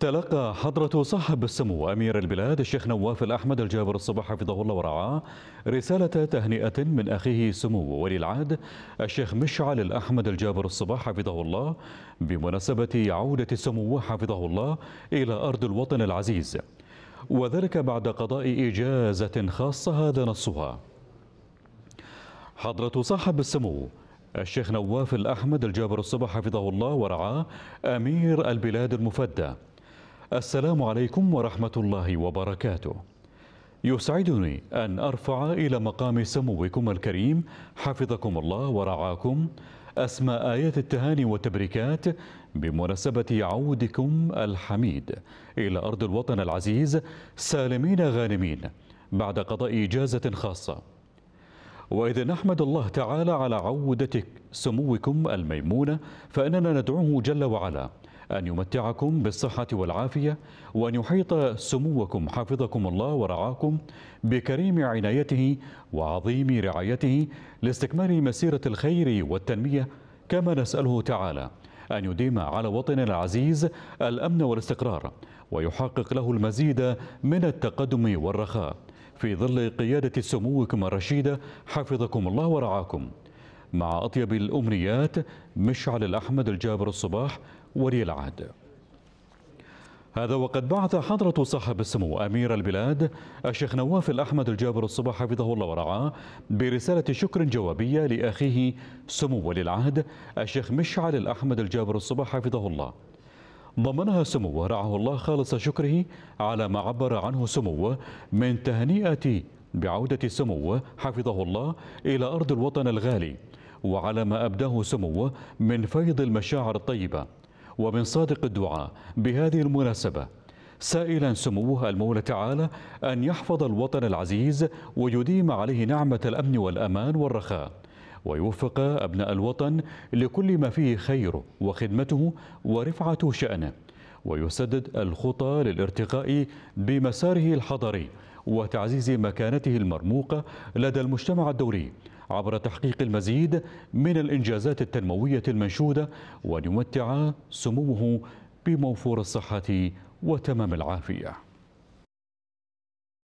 تلقى حضرة صاحب السمو أمير البلاد الشيخ نواف الأحمد الجابر الصباح حفظه الله ورعاه رسالة تهنئة من أخيه سمو ولي العهد الشيخ مشعل الأحمد الجابر الصباح حفظه الله بمناسبة عودة سمو حفظه الله إلى أرض الوطن العزيز وذلك بعد قضاء إجازة خاصة هذا نصها حضرة صاحب السمو الشيخ نواف الأحمد الجابر الصباح حفظه الله ورعاه أمير البلاد المفدى السلام عليكم ورحمة الله وبركاته يسعدني أن أرفع إلى مقام سموكم الكريم حفظكم الله ورعاكم أسماء آيات التهاني والتبريكات بمناسبة عودكم الحميد إلى أرض الوطن العزيز سالمين غانمين بعد قضاء إجازة خاصة وإذا نحمد الله تعالى على عودتك سموكم الميمونة فإننا ندعوه جل وعلا أن يمتعكم بالصحة والعافية وأن يحيط سموكم حفظكم الله ورعاكم بكريم عنايته وعظيم رعايته لاستكمال مسيرة الخير والتنمية كما نسأله تعالى أن يديم على وطننا العزيز الأمن والاستقرار ويحقق له المزيد من التقدم والرخاء في ظل قيادة سموكم الرشيدة حفظكم الله ورعاكم مع أطيب الأمنيات مشعل الأحمد الجابر الصباح ولي العهد هذا وقد بعث حضرة صاحب السمو أمير البلاد الشيخ نواف الأحمد الجابر الصباح حفظه الله ورعاه برسالة شكر جوابية لأخيه سمو ولي العهد الشيخ مشعل الأحمد الجابر الصباح حفظه الله ضمنها سموه رعاه الله خالص شكره على ما عبر عنه سموه من تهنئة بعودة سموه حفظه الله إلى أرض الوطن الغالي وعلى ما أبداه سموه من فيض المشاعر الطيبة ومن صادق الدعاء بهذه المناسبة سائلا سموه المولى تعالى أن يحفظ الوطن العزيز ويديم عليه نعمة الأمن والأمان والرخاء ويوفق أبناء الوطن لكل ما فيه خيره وخدمته ورفعة شأنه ويسدد الخطى للارتقاء بمساره الحضري وتعزيز مكانته المرموقة لدى المجتمع الدولي عبر تحقيق المزيد من الإنجازات التنموية المنشودة وأن يمتع سموه بموفور الصحة وتمام العافية